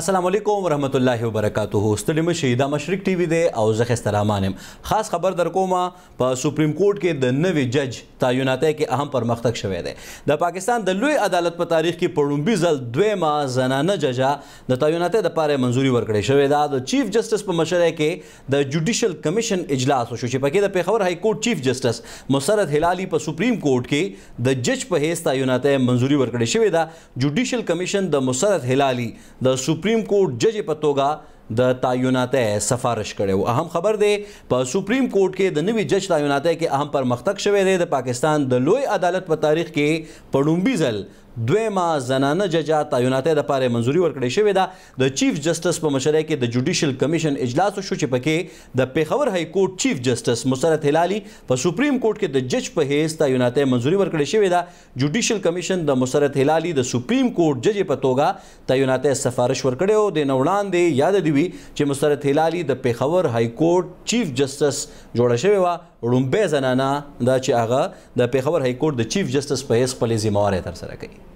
السلام علیکم ورحمۃ الله وبرکاتہو ستلم شهیدا مشرق ټي وي دی او زه خسترامانم خاص خبر درکوم په سپریم کورټ کې د نوې جج تعیناته کې اهم پرمختګ شوې ده د پاکستان د لوی عدالت په تاریخ کې پړومبي ځل دویمه زنانه ججا د تعیناته د پاره منځوري ورکړې شوې ده د چیف جسټس په مشره کې د جوډیشل کمیشن اجلاس وشو چې پکې د پیښور های کورټ چیف جسټس مسرت هلالي په سپریم کورټ کې د جج په هیڅ تعیناته منځوري ورکړې شوې ده جوډیشل کمیشن د مسرت هلالي د سپریم کورټ جج په توګه د تعیناته سفارش کړو اهم خبر دی په سپریم کورټ کې د نوي جج تعیناته کې اهم پرمختګ شوه دی د پاکستان د لوی عدالت په تاریخ کې پړومبي ځل دویمه زنانه ججا تعیناتې د پاره منځوري ورکړې شوې ده د چیف جسټس په مشرۍ کې د جوډیشل کمیشن اجلاس شو چې پکې د پیښور های کورټ چیف جسټس مسرت هلالي په سپریم کورټ کې د جج په حیث تعیناتې منځوري ورکړې شوې ده جوډیشل کمیشن د مسرت هلالي د سپریم کورټ جج په توګه تعیناتې سفارش ورکړې او د نوړان دی یاد دی وی چې مسرت هلالي د پیښور های کورټ چیف جسټس جوړ شوی و رومبه زنانه دا چې هغه د پیښور های کورټ د چیف جسټس په حیث خپل ځمواري تر سره کوي